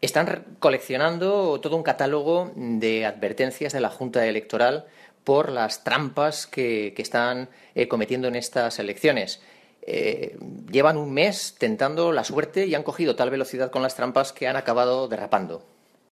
están coleccionando todo un catálogo de advertencias de la Junta Electoral por las trampas que, están eh, cometiendo en estas elecciones. Eh, llevan un mes tentando la suerte y han cogido tal velocidad con las trampas que han acabado derrapando.